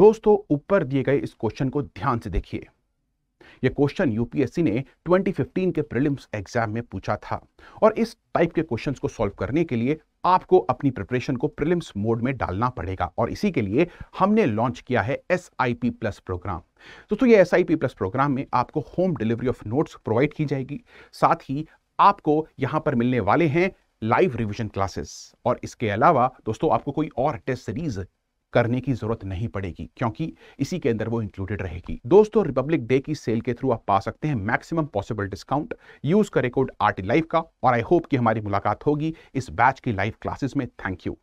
दोस्तों ऊपर दिए गए इस क्वेश्चन को ध्यान से देखिए यह क्वेश्चन यूपीएससी ने 2015 के प्रीलिम्स एग्जाम में पूछा था और इस टाइप के क्वेश्चंस को सॉल्व करने के लिए आपको अपनी प्रिपरेशन को प्रीलिम्स मोड में डालना पड़ेगा और इसी के लिए हमने लॉन्च किया है एस प्लस प्रोग्राम दोस्तों ये S I P plus programme में आपको home delivery of notes provide की जाएगी साथ ही आपको यहां पर मिलने वाले हैं लाइव रिविजन क्लासेस और इसके अलावा दोस्तों आपको कोई और टेस्ट सीरीज करने की जरूरत नहीं पड़ेगी क्योंकि इसी के अंदर वो इंक्लूडेड रहेगी दोस्तों रिपब्लिक डे की सेल के थ्रू आप पा सकते हैं मैक्सिमम पॉसिबल डिस्काउंट यूज करें कोड आर्टी लाइफ का और आई होप कि हमारी मुलाकात होगी इस बैच की लाइव क्लासेस में थैंक यू